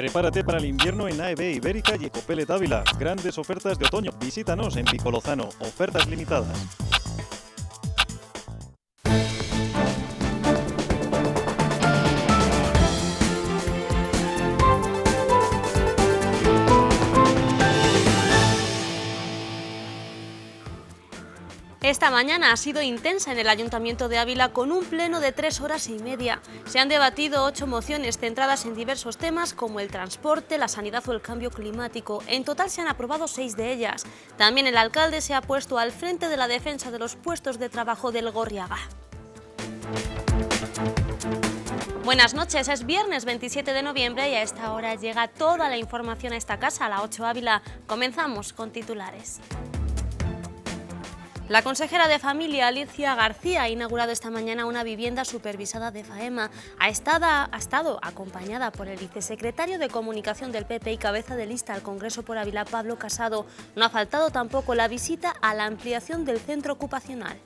Prepárate para el invierno en AEB Ibérica y Ecopele Dávila. Grandes ofertas de otoño. Visítanos en Picolozano. Ofertas limitadas. Esta mañana ha sido intensa en el Ayuntamiento de Ávila con un pleno de tres horas y media. Se han debatido ocho mociones centradas en diversos temas como el transporte, la sanidad o el cambio climático. En total se han aprobado seis de ellas. También el alcalde se ha puesto al frente de la defensa de los puestos de trabajo del Gorriaga. Buenas noches, es viernes 27 de noviembre y a esta hora llega toda la información a esta casa, a la 8 Ávila. Comenzamos con titulares. La consejera de Familia, Alicia García, ha inaugurado esta mañana una vivienda supervisada de FAEMA. Ha estado, acompañada por el vicesecretario de Comunicación del PP y cabeza de lista al Congreso por Ávila, Pablo Casado. No ha faltado tampoco la visita a la ampliación del centro ocupacional.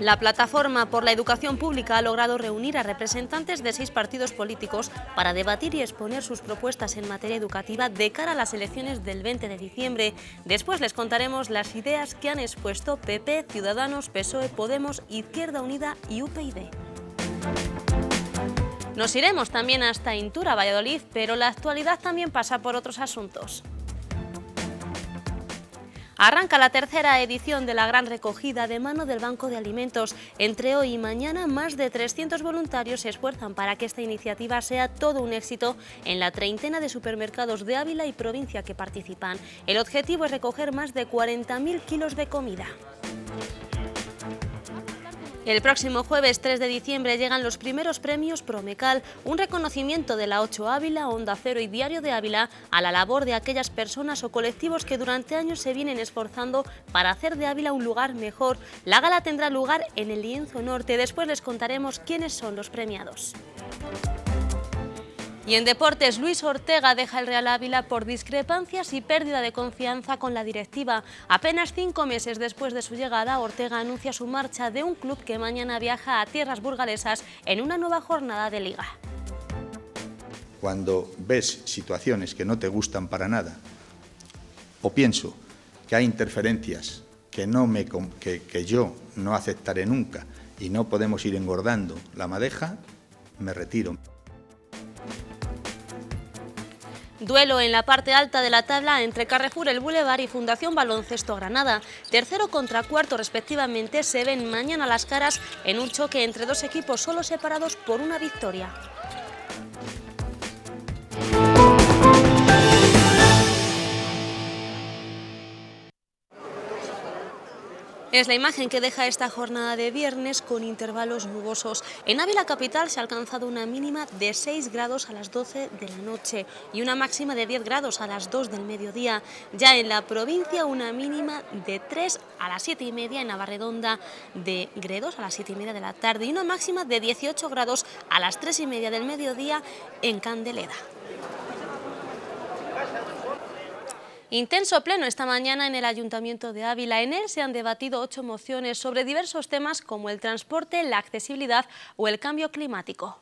La Plataforma por la Educación Pública ha logrado reunir a representantes de seis partidos políticos para debatir y exponer sus propuestas en materia educativa de cara a las elecciones del 20 de diciembre. Después les contaremos las ideas que han expuesto PP, Ciudadanos, PSOE, Podemos, Izquierda Unida y UPyD. Nos iremos también hasta Intura, Valladolid, pero la actualidad también pasa por otros asuntos. Arranca la tercera edición de la gran recogida de mano del Banco de Alimentos. Entre hoy y mañana, más de 300 voluntarios se esfuerzan para que esta iniciativa sea todo un éxito en la treintena de supermercados de Ávila y provincia que participan. El objetivo es recoger más de 40.000 kilos de comida. El próximo jueves 3 de diciembre llegan los primeros premios Promecal, un reconocimiento de la 8 Ávila, Onda Cero y Diario de Ávila a la labor de aquellas personas o colectivos que durante años se vienen esforzando para hacer de Ávila un lugar mejor. La gala tendrá lugar en el Lienzo Norte. Después les contaremos quiénes son los premiados. Y en deportes, Luis Ortega deja el Real Ávila por discrepancias y pérdida de confianza con la directiva. Apenas cinco meses después de su llegada, Ortega anuncia su marcha de un club que mañana viaja a tierras burgalesas en una nueva jornada de liga. Cuando ves situaciones que no te gustan para nada, o pienso que hay interferencias que, que yo no aceptaré nunca y no podemos ir engordando la madeja, me retiro. Duelo en la parte alta de la tabla entre Carrefour El Boulevard y Fundación Baloncesto Granada. Tercero contra cuarto respectivamente se ven mañana las caras en un choque entre dos equipos solo separados por una victoria. Es la imagen que deja esta jornada de viernes con intervalos nubosos. En Ávila Capital se ha alcanzado una mínima de 6 grados a las 12 de la noche y una máxima de 10 grados a las 2 del mediodía. Ya en la provincia una mínima de 3 a las 7 y media en Navarredonda de Gredos a las 7 y media de la tarde y una máxima de 18 grados a las 3 y media del mediodía en Candeleda. Intenso pleno esta mañana en el Ayuntamiento de Ávila. En él se han debatido ocho mociones sobre diversos temas como el transporte, la accesibilidad o el cambio climático.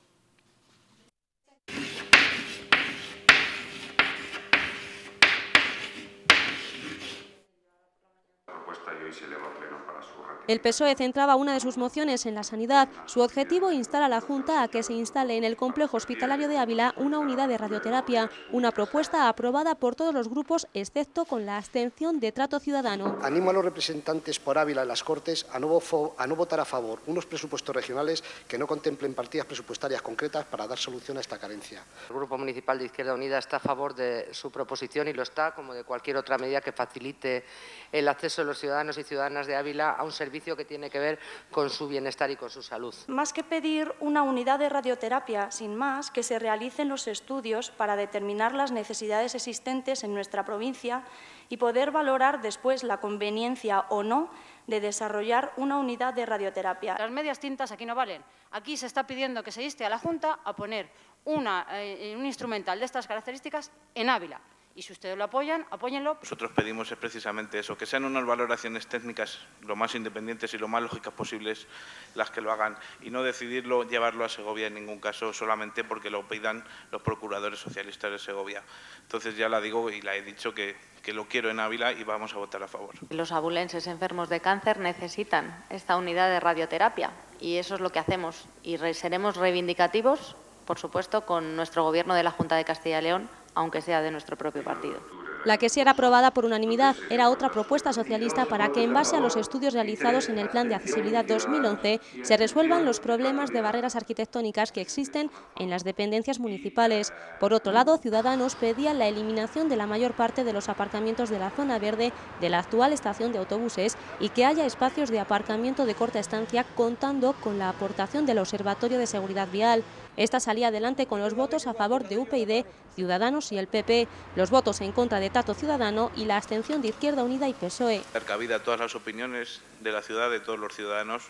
El PSOE centraba una de sus mociones en la sanidad. Su objetivo instar a la Junta a que se instale en el complejo hospitalario de Ávila una unidad de radioterapia, una propuesta aprobada por todos los grupos excepto con la abstención de trato ciudadano. Animo a los representantes por Ávila en las Cortes a no, a no votar a favor unos presupuestos regionales que no contemplen partidas presupuestarias concretas para dar solución a esta carencia. El Grupo Municipal de Izquierda Unida está a favor de su proposición y lo está, como de cualquier otra medida que facilite el acceso de los ciudadanos y ciudadanas de Ávila a un servicio que tiene que ver con su bienestar y con su salud. Más que pedir una unidad de radioterapia, sin más, que se realicen los estudios para determinar las necesidades existentes en nuestra provincia y poder valorar después la conveniencia o no de desarrollar una unidad de radioterapia. Las medias tintas aquí no valen. Aquí se está pidiendo que se inste a la Junta a poner eh, un instrumental de estas características en Ávila. Y si ustedes lo apoyan, apóyenlo. Nosotros pedimos es precisamente eso, que sean unas valoraciones técnicas lo más independientes y lo más lógicas posibles las que lo hagan y no decidirlo llevarlo a Segovia en ningún caso solamente porque lo pidan los procuradores socialistas de Segovia. Entonces ya la digo y la he dicho que, que lo quiero en Ávila y vamos a votar a favor. Los abulenses enfermos de cáncer necesitan esta unidad de radioterapia y eso es lo que hacemos y seremos reivindicativos, por supuesto, con nuestro Gobierno de la Junta de Castilla y León aunque sea de nuestro propio partido. La que sí era aprobada por unanimidad era otra propuesta socialista para que, en base a los estudios realizados en el Plan de Accesibilidad 2011, se resuelvan los problemas de barreras arquitectónicas que existen en las dependencias municipales. Por otro lado, Ciudadanos pedían la eliminación de la mayor parte de los aparcamientos de la zona verde de la actual estación de autobuses y que haya espacios de aparcamiento de corta estancia contando con la aportación del Observatorio de Seguridad Vial. Esta salía adelante con los votos a favor de UPyD, Ciudadanos y el PP, los votos en contra de Tato Ciudadano y la abstención de Izquierda Unida y PSOE. Dar cabida a todas las opiniones de la ciudad, de todos los ciudadanos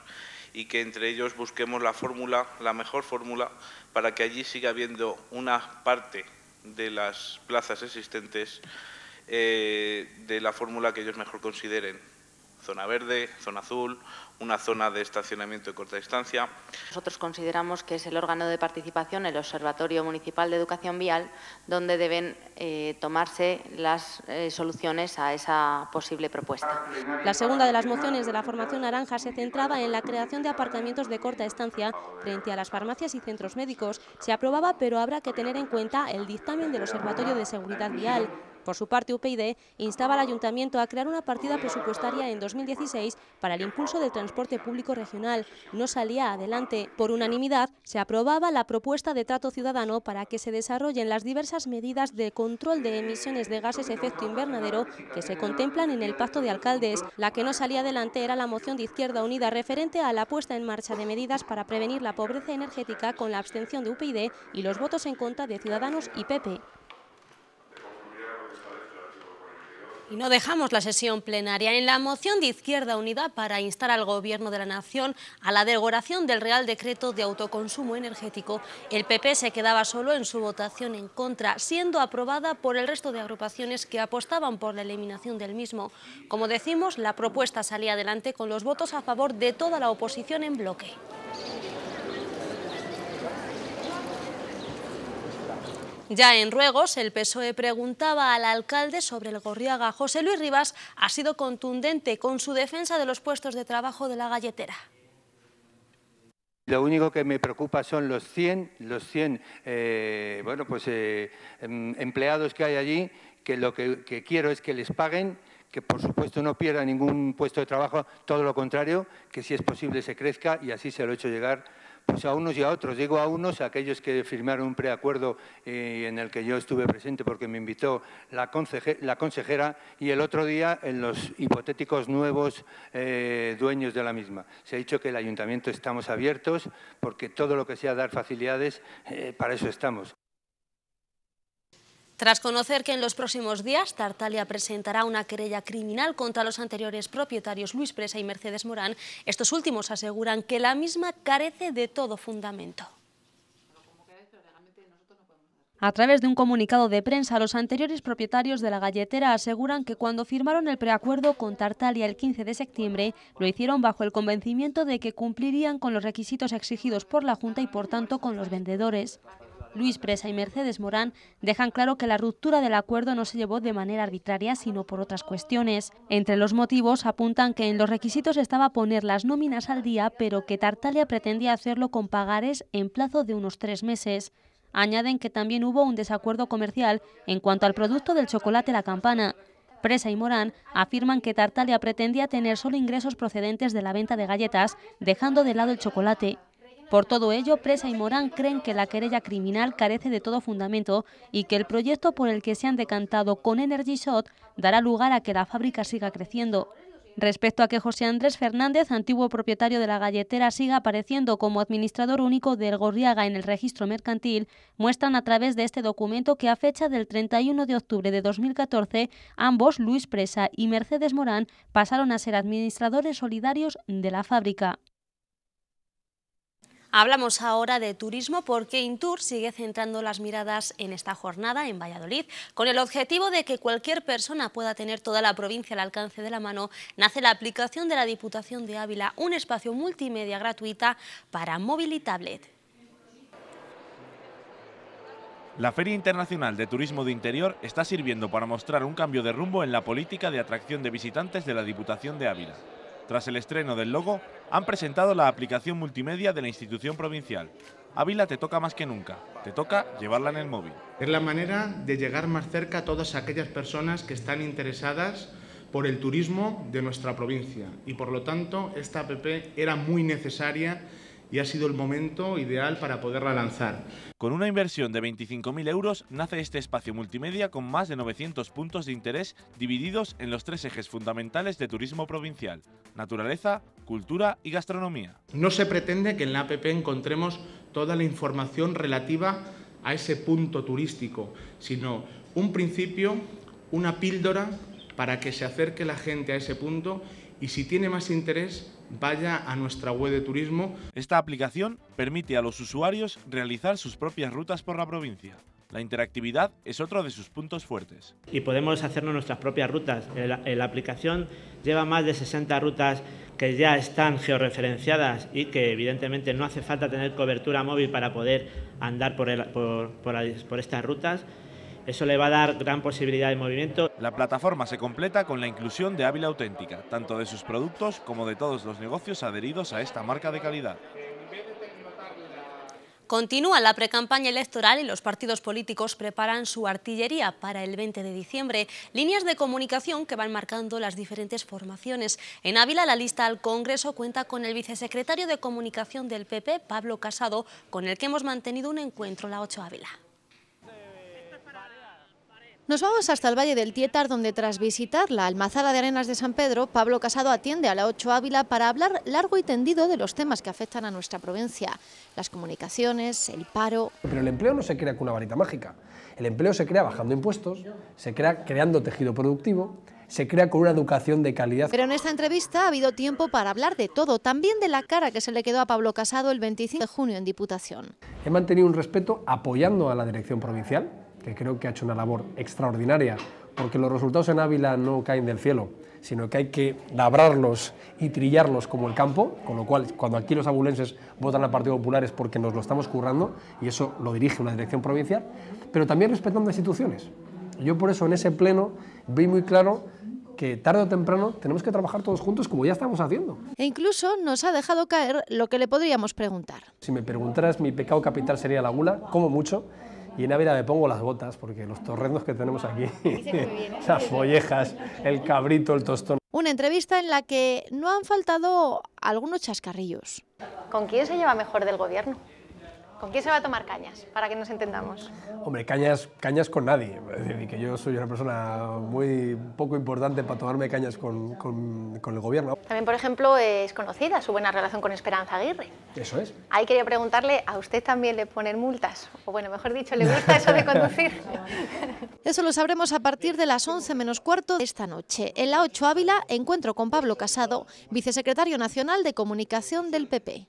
y que entre ellos busquemos la fórmula, la mejor fórmula, para que allí siga habiendo una parte de las plazas existentes eh, de la fórmula que ellos mejor consideren zona verde, zona azul, una zona de estacionamiento de corta distancia. Nosotros consideramos que es el órgano de participación, el Observatorio Municipal de Educación Vial, donde deben eh, tomarse las eh, soluciones a esa posible propuesta. La segunda de las mociones de la formación naranja se centraba en la creación de aparcamientos de corta distancia frente a las farmacias y centros médicos. Se aprobaba, pero habrá que tener en cuenta el dictamen del Observatorio de Seguridad Vial, por su parte, UPyD instaba al Ayuntamiento a crear una partida presupuestaria en 2016 para el impulso del transporte público regional. No salía adelante. Por unanimidad, se aprobaba la propuesta de trato ciudadano para que se desarrollen las diversas medidas de control de emisiones de gases efecto invernadero que se contemplan en el Pacto de Alcaldes. La que no salía adelante era la moción de Izquierda Unida referente a la puesta en marcha de medidas para prevenir la pobreza energética con la abstención de UPyD y los votos en contra de Ciudadanos y PP. Y no dejamos la sesión plenaria. En la moción de Izquierda Unida para instar al Gobierno de la Nación a la derogación del Real Decreto de Autoconsumo Energético, el PP se quedaba solo en su votación en contra, siendo aprobada por el resto de agrupaciones que apostaban por la eliminación del mismo. Como decimos, la propuesta salía adelante con los votos a favor de toda la oposición en bloque. Ya en Ruegos, el PSOE preguntaba al alcalde sobre el Gorriaga. José Luis Rivas ha sido contundente con su defensa de los puestos de trabajo de la galletera. Lo único que me preocupa son los 100, los 100 eh, bueno, pues, eh, em, empleados que hay allí, que lo que, que quiero es que les paguen que por supuesto no pierda ningún puesto de trabajo, todo lo contrario, que si es posible se crezca y así se lo he hecho llegar pues a unos y a otros. Digo a unos, a aquellos que firmaron un preacuerdo eh, en el que yo estuve presente porque me invitó la, consejera y el otro día en los hipotéticos nuevos eh, dueños de la misma. Se ha dicho que el ayuntamiento estamos abiertos porque todo lo que sea dar facilidades, eh, para eso estamos. Tras conocer que en los próximos días Tartalia presentará una querella criminal contra los anteriores propietarios Luis Presa y Mercedes Morán, estos últimos aseguran que la misma carece de todo fundamento. A través de un comunicado de prensa, los anteriores propietarios de la galletera aseguran que cuando firmaron el preacuerdo con Tartalia el 15 de septiembre, lo hicieron bajo el convencimiento de que cumplirían con los requisitos exigidos por la Junta y por tanto con los vendedores. Luis Presa y Mercedes Morán dejan claro que la ruptura del acuerdo no se llevó de manera arbitraria, sino por otras cuestiones. Entre los motivos apuntan que en los requisitos estaba poner las nóminas al día, pero que Tartalia pretendía hacerlo con pagares en plazo de unos tres meses. Añaden que también hubo un desacuerdo comercial en cuanto al producto del chocolate La Campana. Presa y Morán afirman que Tartalia pretendía tener solo ingresos procedentes de la venta de galletas, dejando de lado el chocolate. Por todo ello, Presa y Morán creen que la querella criminal carece de todo fundamento y que el proyecto por el que se han decantado con Energy Shot dará lugar a que la fábrica siga creciendo. Respecto a que José Andrés Fernández, antiguo propietario de la galletera, siga apareciendo como administrador único del Gorriaga en el registro mercantil, muestran a través de este documento que a fecha del 31 de octubre de 2014, ambos, Luis Presa y Mercedes Morán, pasaron a ser administradores solidarios de la fábrica. Hablamos ahora de turismo porque Intur sigue centrando las miradas en esta jornada en Valladolid. Con el objetivo de que cualquier persona pueda tener toda la provincia al alcance de la mano, nace la aplicación de la Diputación de Ávila, un espacio multimedia gratuita para móvil y tablet. La Feria Internacional de Turismo de Interior está sirviendo para mostrar un cambio de rumbo en la política de atracción de visitantes de la Diputación de Ávila tras el estreno del logo, han presentado la aplicación multimedia de la institución provincial. Ávila te toca más que nunca, te toca llevarla en el móvil. Es la manera de llegar más cerca a todas aquellas personas que están interesadas por el turismo de nuestra provincia y por lo tanto esta APP era muy necesaria y ha sido el momento ideal para poderla lanzar. Con una inversión de 25.000 euros nace este espacio multimedia con más de 900 puntos de interés divididos en los tres ejes fundamentales de turismo provincial, naturaleza, cultura y gastronomía. No se pretende que en la APP encontremos toda la información relativa a ese punto turístico, sino un principio, una píldora para que se acerque la gente a ese punto y si tiene más interés, vaya a nuestra web de turismo. Esta aplicación permite a los usuarios realizar sus propias rutas por la provincia. La interactividad es otro de sus puntos fuertes. Y podemos hacernos nuestras propias rutas. La, aplicación lleva más de 60 rutas que ya están georreferenciadas y que evidentemente no hace falta tener cobertura móvil para poder andar por estas rutas. Eso le va a dar gran posibilidad de movimiento. La plataforma se completa con la inclusión de Ávila Auténtica, tanto de sus productos como de todos los negocios adheridos a esta marca de calidad. Continúa la precampaña electoral y los partidos políticos preparan su artillería para el 20 de diciembre. Líneas de comunicación que van marcando las diferentes formaciones. En Ávila, la lista al Congreso cuenta con el vicesecretario de Comunicación del PP, Pablo Casado, con el que hemos mantenido un encuentro la 8 Ávila. Nos vamos hasta el Valle del Tietar, donde tras visitar la Almazada de Arenas de San Pedro, Pablo Casado atiende a la 8 Ávila para hablar largo y tendido de los temas que afectan a nuestra provincia, las comunicaciones, el paro... Pero el empleo no se crea con una varita mágica. El empleo se crea bajando impuestos, se crea creando tejido productivo, se crea con una educación de calidad. Pero en esta entrevista ha habido tiempo para hablar de todo, también de la cara que se le quedó a Pablo Casado el 25 de junio en Diputación. He mantenido un respeto apoyando a la dirección provincial, que creo que ha hecho una labor extraordinaria, porque los resultados en Ávila no caen del cielo, sino que hay que labrarlos y trillarlos como el campo, con lo cual cuando aquí los abulenses votan a Partido Popular es porque nos lo estamos currando y eso lo dirige una dirección provincial, pero también respetando instituciones. Yo por eso en ese pleno vi muy claro que tarde o temprano tenemos que trabajar todos juntos como ya estamos haciendo. E incluso nos ha dejado caer lo que le podríamos preguntar. Si me preguntaras, mi pecado capital sería la gula, como mucho, y en Ávila me pongo las botas porque los torrendos que tenemos aquí, esas follejas, el cabrito, el tostón. Una entrevista en la que no han faltado algunos chascarrillos. ¿Con quién se lleva mejor del gobierno? ¿Con quién se va a tomar cañas? Para que nos entendamos. Hombre, cañas, cañas con nadie. Es decir, que yo soy una persona muy poco importante para tomarme cañas con, con el gobierno. También, por ejemplo, es conocida su buena relación con Esperanza Aguirre. Eso es. Ahí quería preguntarle, ¿a usted también le ponen multas? O bueno, mejor dicho, ¿le gusta eso de conducir? eso lo sabremos a partir de las 11 menos cuarto de esta noche. En la 8 Ávila, encuentro con Pablo Casado, vicesecretario nacional de Comunicación del PP.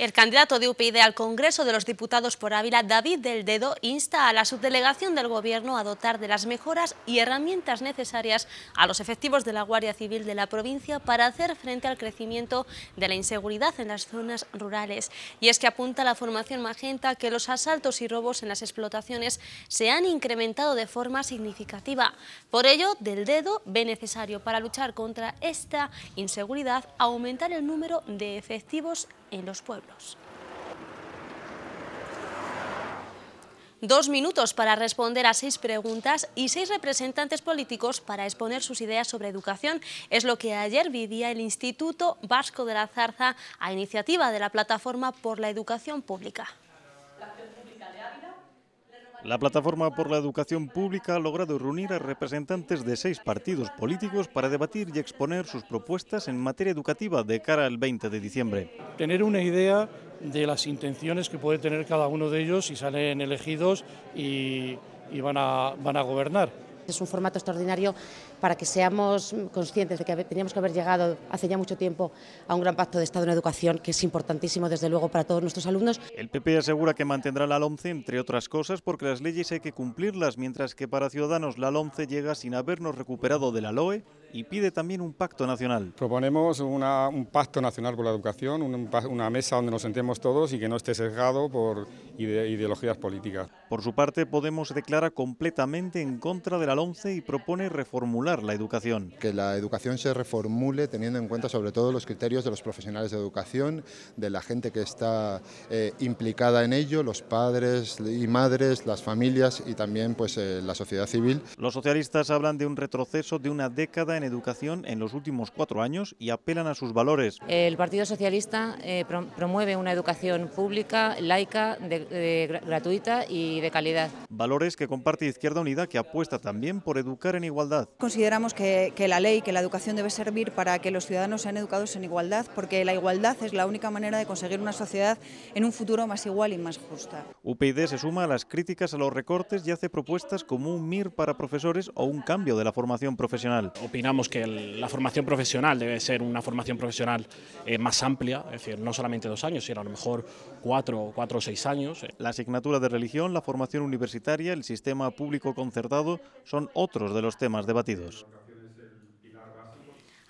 El candidato de UPyD al Congreso de los Diputados por Ávila, David Del Dedo, insta a la subdelegación del Gobierno a dotar de las mejoras y herramientas necesarias a los efectivos de la Guardia Civil de la provincia para hacer frente al crecimiento de la inseguridad en las zonas rurales. Y es que apunta la formación magenta que los asaltos y robos en las explotaciones se han incrementado de forma significativa. Por ello, Del Dedo ve necesario para luchar contra esta inseguridad aumentar el número de efectivos en los pueblos. Dos minutos para responder a seis preguntas y seis representantes políticos para exponer sus ideas sobre educación. Es lo que ayer vivía el Instituto Vasco de la Zarza a iniciativa de la Plataforma por la Educación Pública. La Plataforma por la Educación Pública ha logrado reunir a representantes de seis partidos políticos para debatir y exponer sus propuestas en materia educativa de cara al 20 de diciembre. Tener una idea de las intenciones que puede tener cada uno de ellos si salen elegidos y, van, a, van a gobernar. Es un formato extraordinario para que seamos conscientes de que teníamos que haber llegado hace ya mucho tiempo a un gran pacto de Estado en educación que es importantísimo desde luego para todos nuestros alumnos. El PP asegura que mantendrá la LOMCE entre otras cosas porque las leyes hay que cumplirlas mientras que para Ciudadanos la LOMCE llega sin habernos recuperado de la LOE y pide también un pacto nacional. Proponemos un pacto nacional por la educación, una, mesa donde nos sentemos todos y que no esté sesgado por ideologías políticas. Por su parte Podemos declara completamente en contra de la LOMCE y propone reformular la educación? Que la educación se reformule teniendo en cuenta sobre todo los criterios de los profesionales de educación, de la gente que está eh, implicada en ello, los padres y madres, las familias y también pues, eh, la sociedad civil. Los socialistas hablan de un retroceso de una década en educación en los últimos cuatro años y apelan a sus valores. El Partido Socialista eh, promueve una educación pública, laica, gratuita y de calidad. Valores que comparte Izquierda Unida que apuesta también por educar en igualdad consideramos que, la ley, que la educación debe servir para que los ciudadanos sean educados en igualdad, porque la igualdad es la única manera de conseguir una sociedad en un futuro más igual y más justa. UPyD se suma a las críticas a los recortes y hace propuestas como un MIR para profesores o un cambio de la formación profesional. Opinamos que la formación profesional debe ser una formación profesional eh, más amplia, es decir, no solamente dos años, sino a lo mejor cuatro, cuatro o seis años. Eh. La asignatura de religión, la formación universitaria, el sistema público concertado son otros de los temas debatidos. Gracias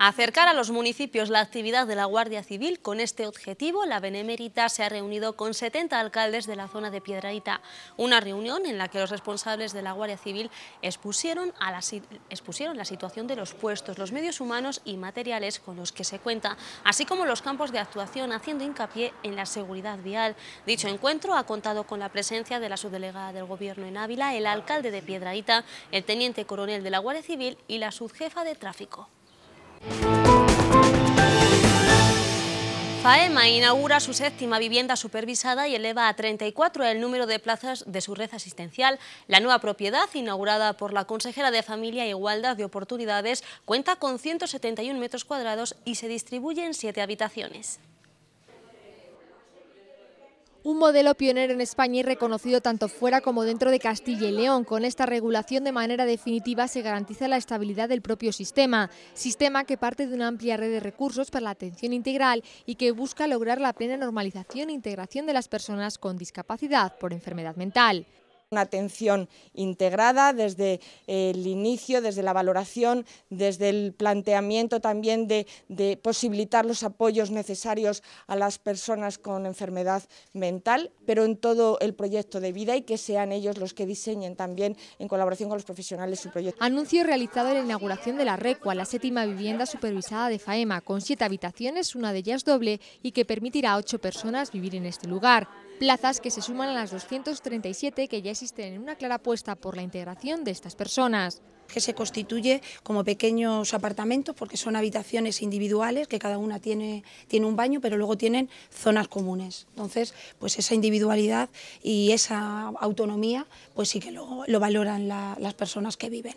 acercar a los municipios la actividad de la Guardia Civil. Con este objetivo, la Benemérita se ha reunido con 70 alcaldes de la zona de Piedraíta. una reunión en la que los responsables de la Guardia Civil expusieron, la, situación de los puestos, los medios humanos y materiales con los que se cuenta, así como los campos de actuación, haciendo hincapié en la seguridad vial. Dicho encuentro ha contado con la presencia de la subdelegada del Gobierno en Ávila, el alcalde de Piedraíta, el teniente coronel de la Guardia Civil y la subjefa de tráfico. FAEMA inaugura su séptima vivienda supervisada y eleva a 34 el número de plazas de su red asistencial. La nueva propiedad, inaugurada por la consejera de Familia e Igualdad de Oportunidades, cuenta con 171 metros cuadrados y se distribuye en siete habitaciones. Un modelo pionero en España y reconocido tanto fuera como dentro de Castilla y León. Con esta regulación de manera definitiva se garantiza la estabilidad del propio sistema, sistema que parte de una amplia red de recursos para la atención integral y que busca lograr la plena normalización e integración de las personas con discapacidad por enfermedad mental. Una atención integrada desde el inicio, desde la valoración, desde el planteamiento también de, posibilitar los apoyos necesarios a las personas con enfermedad mental, pero en todo el proyecto de vida y que sean ellos los que diseñen también en colaboración con los profesionales su proyecto. Anuncio realizado en la inauguración de la RECUA, la séptima vivienda supervisada de FAEMA, con siete habitaciones, una de ellas doble, y que permitirá a ocho personas vivir en este lugar plazas que se suman a las 237 que ya existen en una clara apuesta por la integración de estas personas que se constituye como pequeños apartamentos porque son habitaciones individuales que cada una tiene, tiene un baño pero luego tienen zonas comunes. Entonces, pues esa individualidad y esa autonomía pues sí que lo, valoran las personas que viven.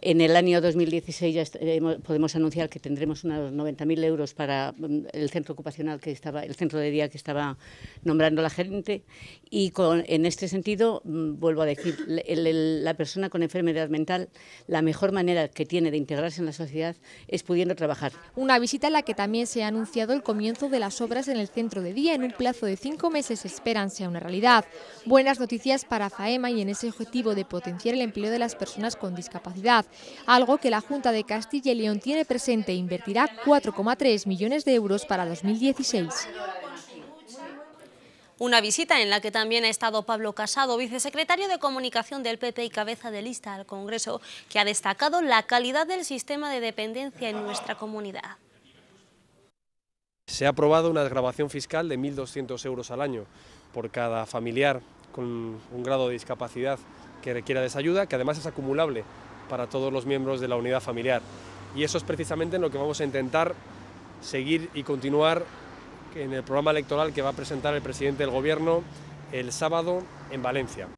En el año 2016 ya eh, podemos anunciar que tendremos unos 90.000 euros para mm, el centro ocupacional que estaba, el centro de día que estaba nombrando la gente Y en este sentido, mm, vuelvo a decir, la persona con enfermedad mental, la mejor manera que tiene de integrarse en la sociedad es pudiendo trabajar. Una visita en la que también se ha anunciado el comienzo de las obras en el centro de día. En un plazo de cinco meses esperan sea una realidad. Buenas noticias para FAEMA y en ese objetivo de potenciar el empleo de las personas con discapacidad algo que la Junta de Castilla y León tiene presente e invertirá 4,3 millones de euros para 2016. Una visita en la que también ha estado Pablo Casado, vicesecretario de Comunicación del PP y cabeza de lista al Congreso, que ha destacado la calidad del sistema de dependencia en nuestra comunidad. Se ha aprobado una desgrabación fiscal de 1.200 euros al año por cada familiar con un grado de discapacidad que requiera de ayuda, que además es acumulable para todos los miembros de la unidad familiar. Y eso es precisamente en lo que vamos a intentar seguir y continuar en el programa electoral que va a presentar el presidente del Gobierno el sábado en Valencia.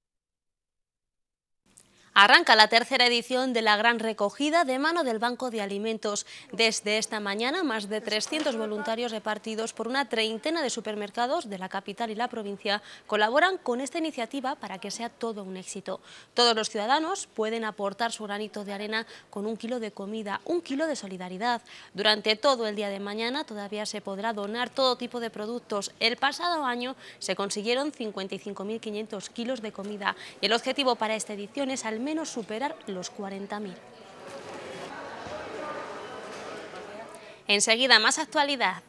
Arranca la tercera edición de la gran recogida de mano del Banco de Alimentos. Desde esta mañana, más de 300 voluntarios repartidos por una treintena de supermercados de la capital y la provincia colaboran con esta iniciativa para que sea todo un éxito. Todos los ciudadanos pueden aportar su granito de arena con un kilo de comida, un kilo de solidaridad. Durante todo el día de mañana todavía se podrá donar todo tipo de productos. El pasado año se consiguieron 55.500 kilos de comida y el objetivo para esta edición es al menos menos superar los 40.000. Enseguida, más actualidad.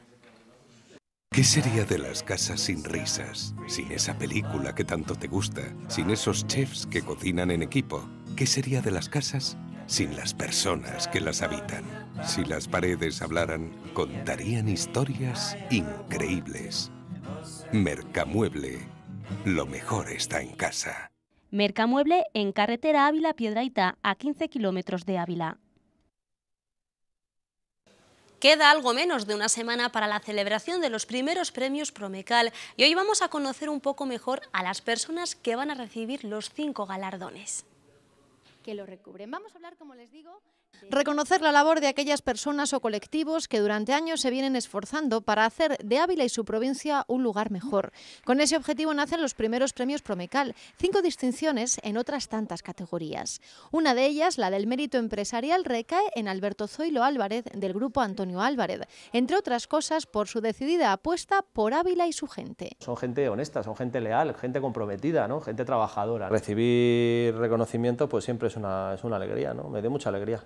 ¿Qué sería de las casas sin risas? Sin esa película que tanto te gusta, sin esos chefs que cocinan en equipo. ¿Qué sería de las casas sin las personas que las habitan? Si las paredes hablaran, contarían historias increíbles. Mercamueble, lo mejor está en casa. Mercamueble en carretera Ávila Piedraita a 15 kilómetros de Ávila. Queda algo menos de una semana para la celebración de los primeros premios Promecal y hoy vamos a conocer un poco mejor a las personas que van a recibir los cinco galardones. Que lo recubren. Vamos a hablar, como les digo, Reconocer la labor de aquellas personas o colectivos que durante años se vienen esforzando para hacer de Ávila y su provincia un lugar mejor. Con ese objetivo nacen los primeros premios Promecal, cinco distinciones en otras tantas categorías. Una de ellas, la del mérito empresarial, recae en Alberto Zoilo Álvarez del grupo Antonio Álvarez, entre otras cosas por su decidida apuesta por Ávila y su gente. Son gente honesta, son gente leal, gente comprometida, ¿no? gente trabajadora. Recibir reconocimiento pues siempre es una, alegría, ¿no? me dio mucha alegría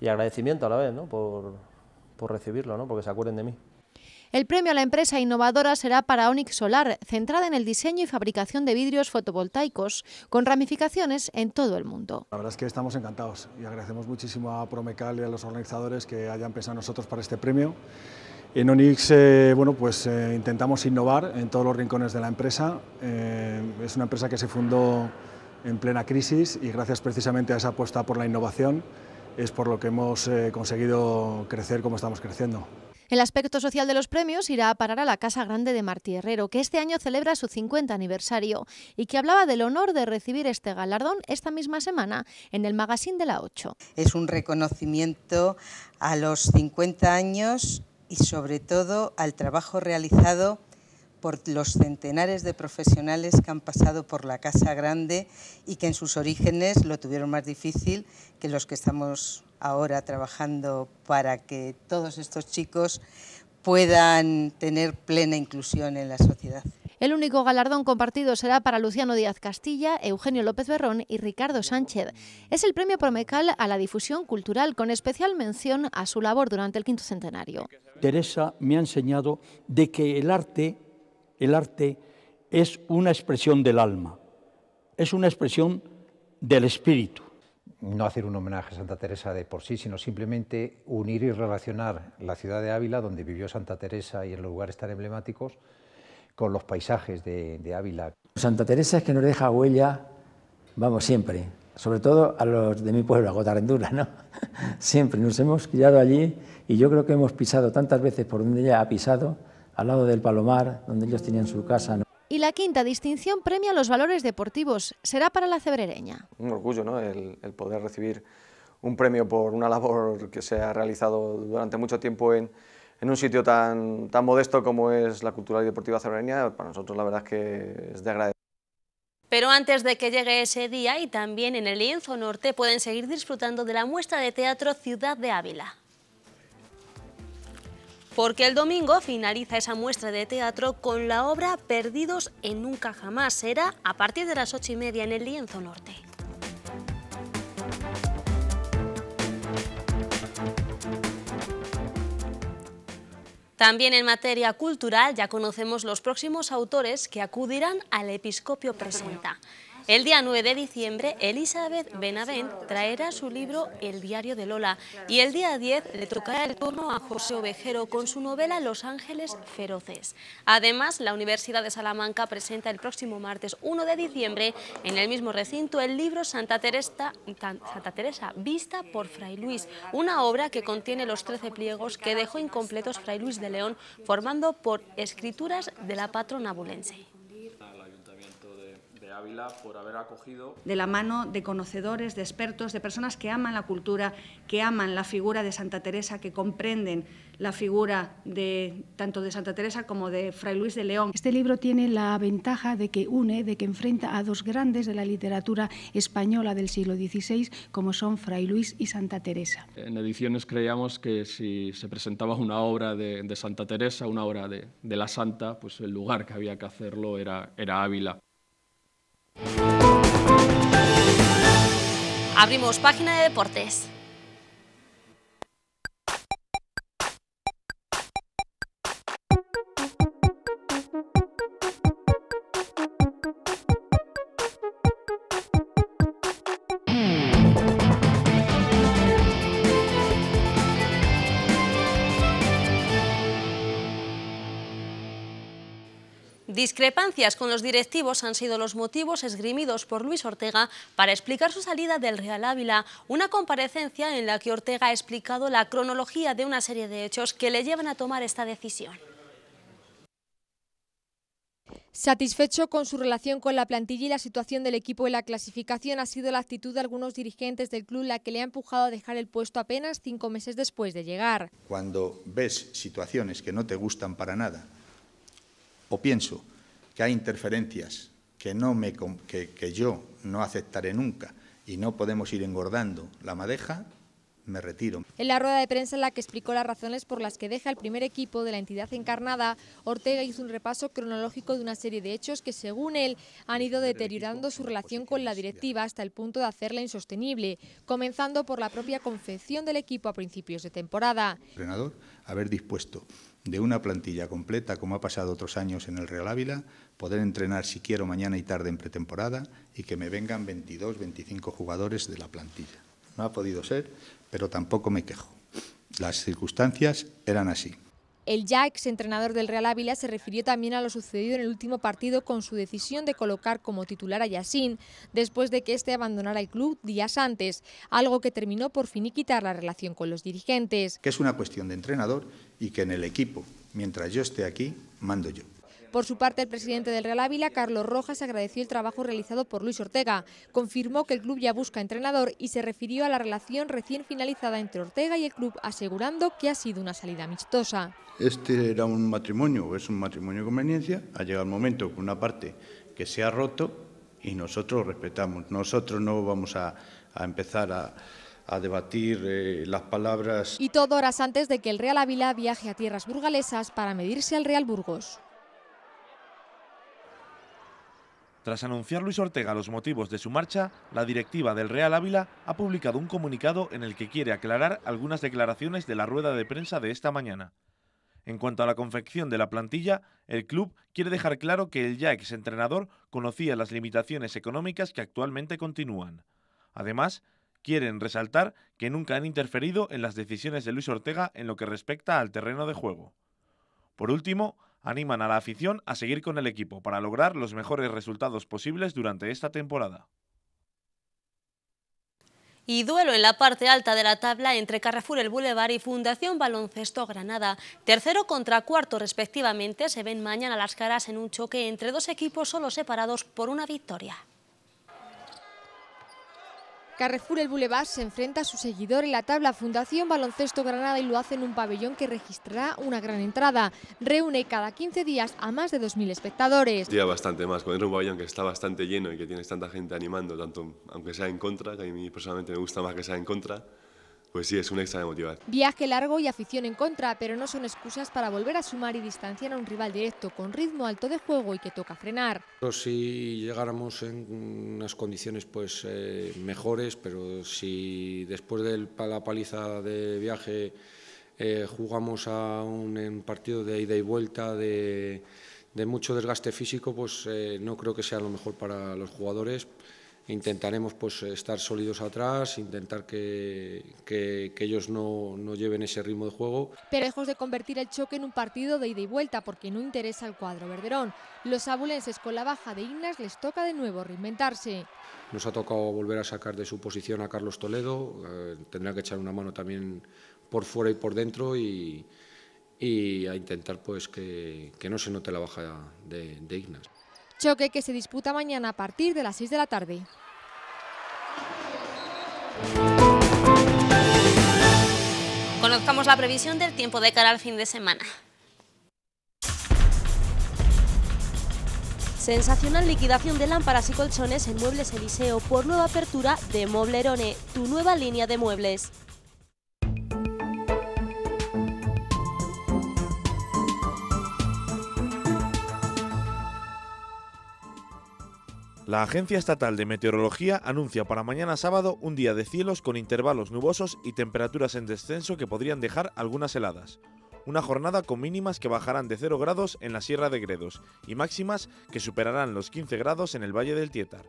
y agradecimiento a la vez por, recibirlo, porque se acuerden de mí. El premio a la empresa innovadora será para Onix Solar, centrada en el diseño y fabricación de vidrios fotovoltaicos, con ramificaciones en todo el mundo. La verdad es que estamos encantados y agradecemos muchísimo a Promecal y a los organizadores que hayan pensado nosotros para este premio. En Onix eh, bueno, pues, eh, intentamos innovar en todos los rincones de la empresa. Eh, es una empresa que se fundó en plena crisis y gracias precisamente a esa apuesta por la innovación es por lo que hemos eh, conseguido crecer como estamos creciendo. El aspecto social de los premios irá a parar a la Casa Grande de Martí Herrero, que este año celebra su 50 aniversario y que hablaba del honor de recibir este galardón esta misma semana en el Magazine de la 8. Es un reconocimiento a los 50 años y sobre todo al trabajo realizado por los centenares de profesionales que han pasado por la Casa Grande y que en sus orígenes lo tuvieron más difícil que los que estamos ahora trabajando para que todos estos chicos puedan tener plena inclusión en la sociedad. El único galardón compartido será para Luciano Díaz Castilla, Eugenio López Berrón y Ricardo Sánchez. Es el premio Promecal a la difusión cultural, con especial mención a su labor durante el quinto centenario. Teresa me ha enseñado de que el arte el arte es una expresión del alma, es una expresión del espíritu. No hacer un homenaje a Santa Teresa de por sí, sino simplemente unir y relacionar la ciudad de Ávila, donde vivió Santa Teresa y en los lugares tan emblemáticos, con los paisajes de, Ávila. Santa Teresa es que nos deja huella, vamos, siempre, sobre todo a los de mi pueblo, a Gotarendura, ¿no? siempre nos hemos criado allí y yo creo que hemos pisado tantas veces por donde ella ha pisado al lado del Palomar, donde ellos tenían su casa. Y la quinta distinción premia los valores deportivos. Será para la cebrereña. Un orgullo, ¿no? El, poder recibir un premio por una labor que se ha realizado durante mucho tiempo en, un sitio tan, modesto como es la cultural y deportiva cebrereña. Para nosotros la verdad es que es de agradecer. Pero antes de que llegue ese día y también en el lienzo norte pueden seguir disfrutando de la muestra de teatro Ciudad de Ávila porque el domingo finaliza esa muestra de teatro con la obra Perdidos en Nunca Jamás. Será a partir de las ocho y media en el Lienzo Norte. También en materia cultural ya conocemos los próximos autores que acudirán al Episcopio Presenta. El día 9 de diciembre, Elizabeth Benavent traerá su libro El diario de Lola y el día 10 le tocará el turno a José Ovejero con su novela Los Ángeles Feroces. Además, la Universidad de Salamanca presenta el próximo martes 1 de diciembre en el mismo recinto el libro Santa Teresa, Vista por Fray Luis, una obra que contiene los 13 pliegos que dejó incompletos Fray Luis de León formando por escrituras de la patrona bulense. Ávila por haber acogido. De la mano de conocedores, de expertos, de personas que aman la cultura, que aman la figura de Santa Teresa, que comprenden la figura de tanto de Santa Teresa como de Fray Luis de León. Este libro tiene la ventaja de que une, de que enfrenta a dos grandes de la literatura española del siglo XVI, como son Fray Luis y Santa Teresa. En ediciones creíamos que si se presentaba una obra de, Santa Teresa, una obra de, la Santa, pues el lugar que había que hacerlo era Ávila. Abrimos página de deportes. Discrepancias con los directivos han sido los motivos esgrimidos por Luis Ortega para explicar su salida del Real Ávila, una comparecencia en la que Ortega ha explicado la cronología de una serie de hechos que le llevan a tomar esta decisión. Satisfecho con su relación con la plantilla y la situación del equipo en la clasificación ha sido la actitud de algunos dirigentes del club la que le ha empujado a dejar el puesto apenas cinco meses después de llegar. Cuando ves situaciones que no te gustan para nada, o pienso que hay interferencias que, no me, que, yo no aceptaré nunca y no podemos ir engordando la madeja, me retiro. En la rueda de prensa en la que explicó las razones por las que deja el primer equipo de la entidad encarnada, Ortega hizo un repaso cronológico de una serie de hechos que, según él, han ido deteriorando su relación con la directiva hasta el punto de hacerla insostenible, comenzando por la propia confección del equipo a principios de temporada. entrenador, haber dispuesto de una plantilla completa, como ha pasado otros años en el Real Ávila, poder entrenar si quiero mañana y tarde en pretemporada y que me vengan 22, 25 jugadores de la plantilla. No ha podido ser, pero tampoco me quejo. Las circunstancias eran así. El ya ex entrenador del Real Ávila se refirió también a lo sucedido en el último partido con su decisión de colocar como titular a Yassin después de que éste abandonara el club días antes, algo que terminó por finiquitar la relación con los dirigentes. Que es una cuestión de entrenador y que en el equipo, mientras yo esté aquí, mando yo. Por su parte, el presidente del Real Ávila, Carlos Rojas, agradeció el trabajo realizado por Luis Ortega, confirmó que el club ya busca entrenador y se refirió a la relación recién finalizada entre Ortega y el club, asegurando que ha sido una salida amistosa. Este era un matrimonio, es un matrimonio de conveniencia, ha llegado el momento que una parte que se ha roto y nosotros respetamos. Nosotros no vamos a, empezar a, debatir eh, las palabras. Y todo horas antes de que el Real Ávila viaje a tierras burgalesas para medirse al Real Burgos. Tras anunciar Luis Ortega los motivos de su marcha, la directiva del Real Ávila ha publicado un comunicado en el que quiere aclarar algunas declaraciones de la rueda de prensa de esta mañana. En cuanto a la confección de la plantilla, el club quiere dejar claro que el ya ex entrenador conocía las limitaciones económicas que actualmente continúan. Además, quieren resaltar que nunca han interferido en las decisiones de Luis Ortega en lo que respecta al terreno de juego. Por último, animan a la afición a seguir con el equipo para lograr los mejores resultados posibles durante esta temporada. Y duelo en la parte alta de la tabla entre Carrefour El Boulevard y Fundación Baloncesto Granada. Tercero contra cuarto respectivamente se ven mañana las caras en un choque entre dos equipos solo separados por una victoria. Carrefour El Boulevard se enfrenta a su seguidor en la tabla Fundación Baloncesto Granada y lo hace en un pabellón que registrará una gran entrada. Reúne cada 15 días a más de 2.000 espectadores. Día bastante más, cuando es un pabellón que está bastante lleno y que tienes tanta gente animando, tanto aunque sea en contra, que a mí personalmente me gusta más que sea en contra, pues sí, es un extra de motivar. Viaje largo y afición en contra, pero no son excusas para volver a sumar y distanciar a un rival directo con ritmo alto de juego y que toca frenar. Si llegáramos en unas condiciones pues eh, mejores, pero si después de la paliza de viaje eh, jugamos a un, partido de ida y vuelta de, mucho desgaste físico, pues eh, no creo que sea lo mejor para los jugadores intentaremos pues, estar sólidos atrás, intentar que, que, ellos no, lleven ese ritmo de juego. Pero lejos de convertir el choque en un partido de ida y vuelta, porque no interesa al cuadro verderón. Los abulenses con la baja de Ignas les toca de nuevo reinventarse. Nos ha tocado volver a sacar de su posición a Carlos Toledo, eh, tendrá que echar una mano también por fuera y por dentro y, a intentar pues que, no se note la baja de, de Ignas. Choque que se disputa mañana a partir de las 6 de la tarde. Conozcamos la previsión del tiempo de cara al fin de semana. Sensacional liquidación de lámparas y colchones en Muebles Eliseo por nueva apertura de Moblerone, tu nueva línea de muebles. La Agencia Estatal de Meteorología anuncia para mañana sábado un día de cielos con intervalos nubosos y temperaturas en descenso que podrían dejar algunas heladas. Una jornada con mínimas que bajarán de 0 grados en la Sierra de Gredos y máximas que superarán los 15 grados en el Valle del Tietar.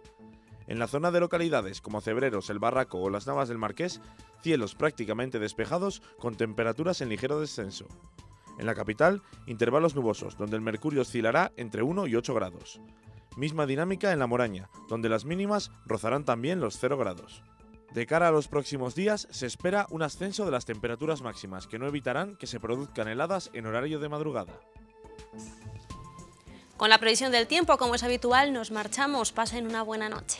En la zona de localidades como Cebreros, El Barraco o las Navas del Marqués, cielos prácticamente despejados con temperaturas en ligero descenso. En la capital, intervalos nubosos, donde el mercurio oscilará entre 1 y 8 grados. Misma dinámica en la Moraña, donde las mínimas rozarán también los 0 grados. De cara a los próximos días, se espera un ascenso de las temperaturas máximas que no evitarán que se produzcan heladas en horario de madrugada. Con la previsión del tiempo, como es habitual, nos marchamos. Pasen una buena noche.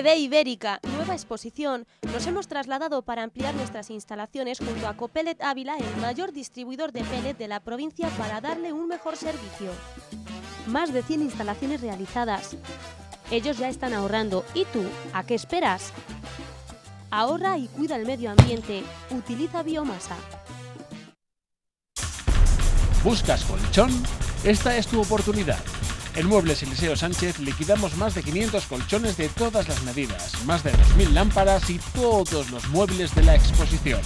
de Ibérica, nueva exposición. Nos hemos trasladado para ampliar nuestras instalaciones junto a Copelet Ávila, el mayor distribuidor de pellets de la provincia, para darle un mejor servicio. Más de 100 instalaciones realizadas. Ellos ya están ahorrando. ¿Y tú? ¿A qué esperas? Ahorra y cuida el medio ambiente. Utiliza biomasa. ¿Buscas colchón? Esta es tu oportunidad. En Muebles Eliseo Sánchez liquidamos más de 500 colchones de todas las medidas, más de 2.000 lámparas y todos los muebles de la exposición.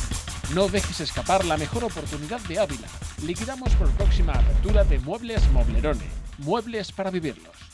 No dejes escapar la mejor oportunidad de Ávila. Liquidamos por próxima apertura de Muebles Moblerone. Muebles para vivirlos.